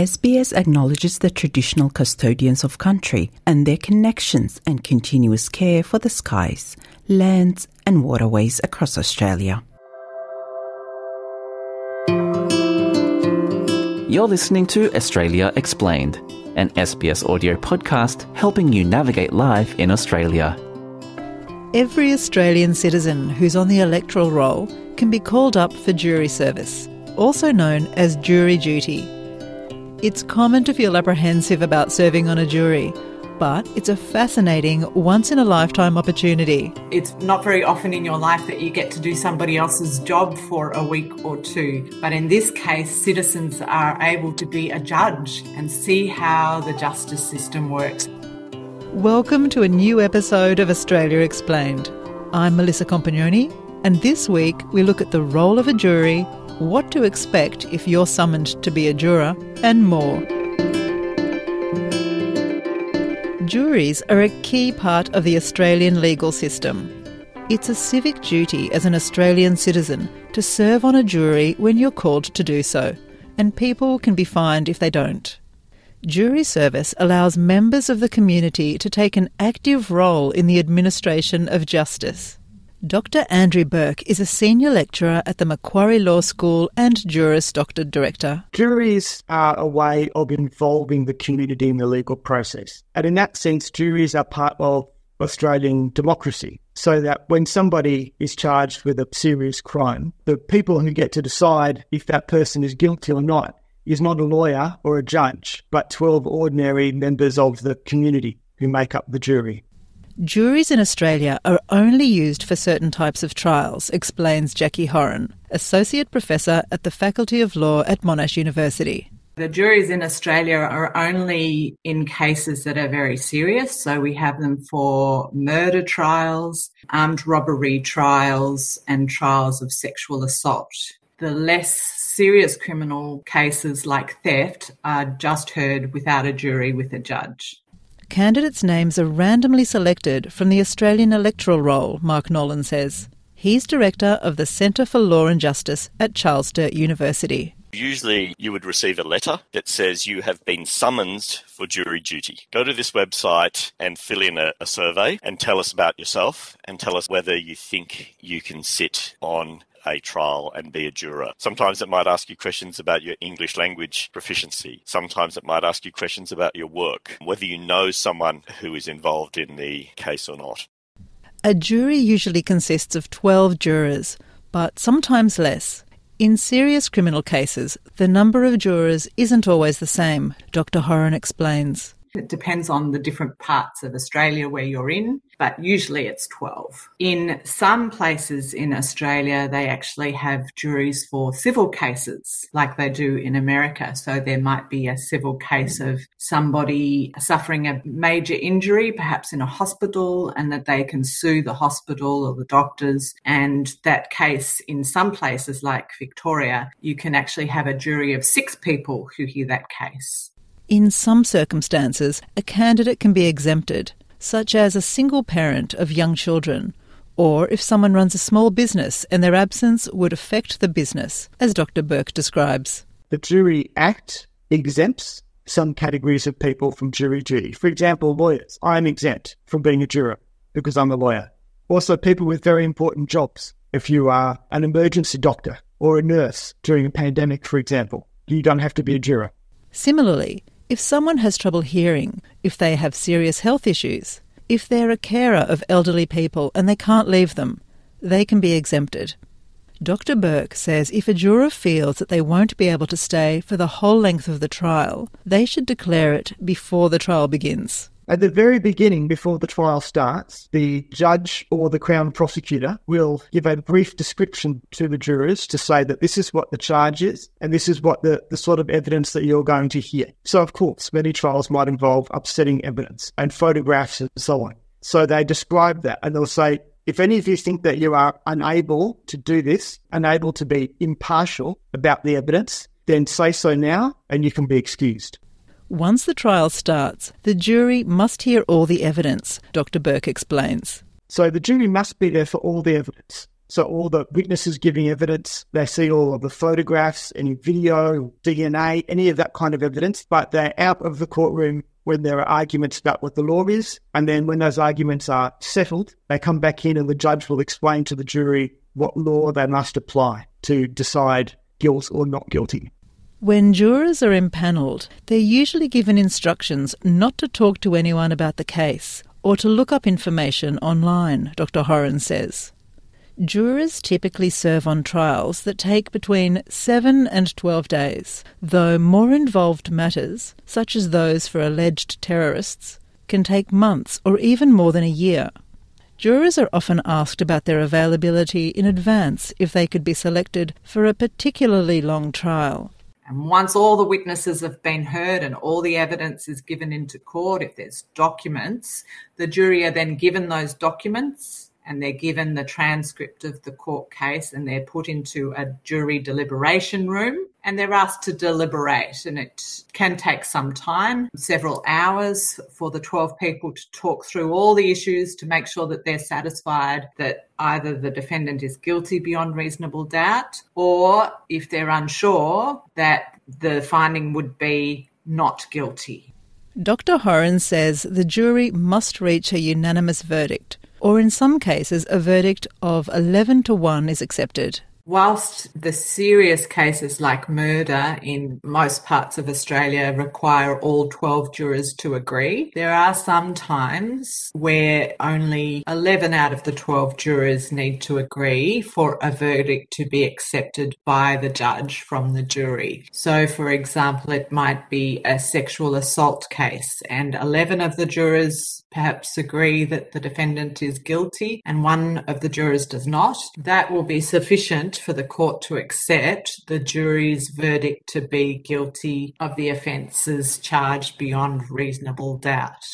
SBS acknowledges the traditional custodians of country and their connections and continuous care for the skies, lands, and waterways across Australia. You're listening to Australia Explained, an SBS audio podcast helping you navigate life in Australia. Every Australian citizen who's on the electoral roll can be called up for jury service, also known as jury duty it's common to feel apprehensive about serving on a jury, but it's a fascinating, once in a lifetime opportunity. It's not very often in your life that you get to do somebody else's job for a week or two, but in this case, citizens are able to be a judge and see how the justice system works. Welcome to a new episode of Australia Explained. I'm Melissa Compagnoni, and this week we look at the role of a jury what to expect if you're summoned to be a juror, and more. Juries are a key part of the Australian legal system. It's a civic duty as an Australian citizen to serve on a jury when you're called to do so, and people can be fined if they don't. Jury service allows members of the community to take an active role in the administration of justice. Dr. Andrew Burke is a senior lecturer at the Macquarie Law School and Juris Doctorate Director. Juries are a way of involving the community in the legal process. And in that sense, juries are part of Australian democracy. So that when somebody is charged with a serious crime, the people who get to decide if that person is guilty or not is not a lawyer or a judge, but 12 ordinary members of the community who make up the jury. Juries in Australia are only used for certain types of trials, explains Jackie Horan, Associate Professor at the Faculty of Law at Monash University. The juries in Australia are only in cases that are very serious. So we have them for murder trials, armed robbery trials, and trials of sexual assault. The less serious criminal cases like theft are just heard without a jury with a judge candidates' names are randomly selected from the Australian electoral roll, Mark Nolan says. He's director of the Centre for Law and Justice at Charles Sturt University. Usually, you would receive a letter that says you have been summoned for jury duty. Go to this website and fill in a, a, survey and tell us about yourself and tell us whether you think you can sit on a trial and be a juror. Sometimes it might ask you questions about your English language proficiency. Sometimes it might ask you questions about your work, whether you know someone who is involved in the case or not. A jury usually consists of 12 jurors, but sometimes less. In serious criminal cases, the number of jurors isn't always the same, Dr. Horan explains. It depends on the different parts of Australia where you're in, but usually it's 12. In some places in Australia, they actually have juries for civil cases like they do in America. So there might be a civil case of somebody suffering a major injury, perhaps in a hospital, and that they can sue the hospital or the doctors. And that case in some places like Victoria, you can actually have a jury of six people who hear that case. In some circumstances, a candidate can be exempted, such as a single parent of young children, or if someone runs a small business and their absence would affect the business, as Dr. Burke describes. The Jury Act exempts some categories of people from jury duty. For example, lawyers. I'm exempt from being a juror because I'm a lawyer. Also, people with very important jobs. If you are an emergency doctor or a nurse during a pandemic, for example, you don't have to be a juror. Similarly, if someone has trouble hearing, if they have serious health issues, if they're a carer of elderly people and they can't leave them, they can be exempted. Dr. Burke says if a juror feels that they won't be able to stay for the whole length of the trial, they should declare it before the trial begins. At the very beginning, before the trial starts, the judge or the Crown prosecutor will give a brief description to the jurors to say that this is what the charge is and this is what the, the sort of evidence that you're going to hear. So, of course, many trials might involve upsetting evidence and photographs and so on. So they describe that and they'll say, if any of you think that you are unable to do this, unable to be impartial about the evidence, then say so now and you can be excused. Once the trial starts, the jury must hear all the evidence, Dr. Burke explains. So the jury must be there for all the evidence. So all the witnesses giving evidence, they see all of the photographs, any video, DNA, any of that kind of evidence, but they're out of the courtroom when there are arguments about what the law is. And then when those arguments are settled, they come back in and the judge will explain to the jury what law they must apply to decide guilt or not guilty. When jurors are empaneled, they're usually given instructions not to talk to anyone about the case or to look up information online, Dr. Horan says. Jurors typically serve on trials that take between 7 and 12 days, though more involved matters, such as those for alleged terrorists, can take months or even more than a year. Jurors are often asked about their availability in advance if they could be selected for a particularly long trial and once all the witnesses have been heard and all the evidence is given into court, if there's documents, the jury are then given those documents and they're given the transcript of the court case and they're put into a jury deliberation room and they're asked to deliberate. And it can take some time, several hours, for the 12 people to talk through all the issues to make sure that they're satisfied that either the defendant is guilty beyond reasonable doubt or if they're unsure that the finding would be not guilty. Dr. Horan says the jury must reach a unanimous verdict or in some cases, a verdict of 11 to 1 is accepted. Whilst the serious cases like murder in most parts of Australia require all 12 jurors to agree, there are some times where only 11 out of the 12 jurors need to agree for a verdict to be accepted by the judge from the jury. So, for example, it might be a sexual assault case and 11 of the jurors perhaps agree that the defendant is guilty and one of the jurors does not. That will be sufficient for the court to accept the jury's verdict to be guilty of the offences charged beyond reasonable doubt.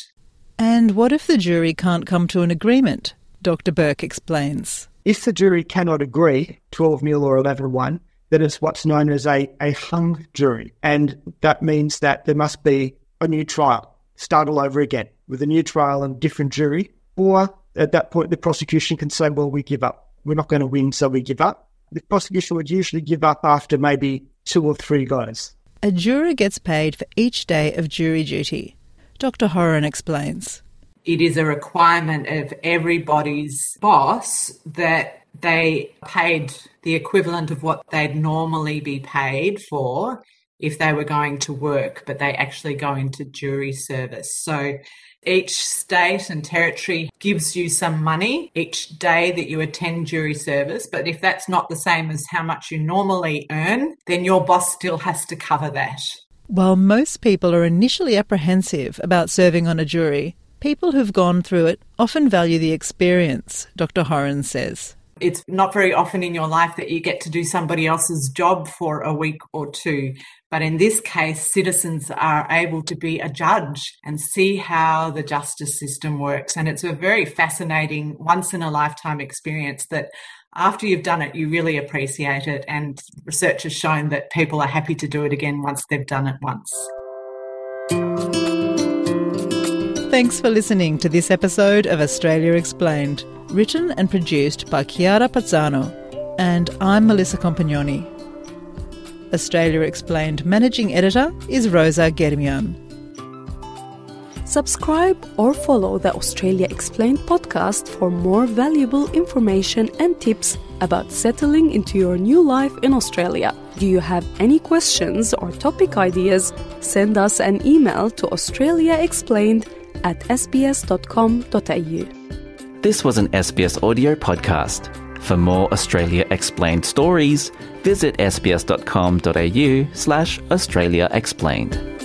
And what if the jury can't come to an agreement? Dr. Burke explains. If the jury cannot agree, 12 mil or 11 1, that is what's known as a, a hung jury. And that means that there must be a new trial, start all over again with a new trial and different jury. Or at that point, the prosecution can say, well, we give up. We're not going to win, so we give up the prosecution would usually give up after maybe two or three goes. A juror gets paid for each day of jury duty. Dr. Horan explains. It is a requirement of everybody's boss that they paid the equivalent of what they'd normally be paid for if they were going to work, but they actually go into jury service. So each state and territory gives you some money each day that you attend jury service. But if that's not the same as how much you normally earn, then your boss still has to cover that. While most people are initially apprehensive about serving on a jury, people who've gone through it often value the experience, Dr. Horan says. It's not very often in your life that you get to do somebody else's job for a week or two. But in this case, citizens are able to be a judge and see how the justice system works. And it's a very fascinating, once in a lifetime experience that after you've done it, you really appreciate it. And research has shown that people are happy to do it again once they've done it once. Thanks for listening to this episode of Australia Explained, written and produced by Chiara Pazzano, and I'm Melissa Compagnoni. Australia Explained managing editor is Rosa Germian. Subscribe or follow the Australia Explained podcast for more valuable information and tips about settling into your new life in Australia. Do you have any questions or topic ideas? Send us an email to australiaexplained.com at sbs.com.au. This was an SBS audio podcast. For more Australia Explained stories, visit sbs.com.au slash Australia Explained.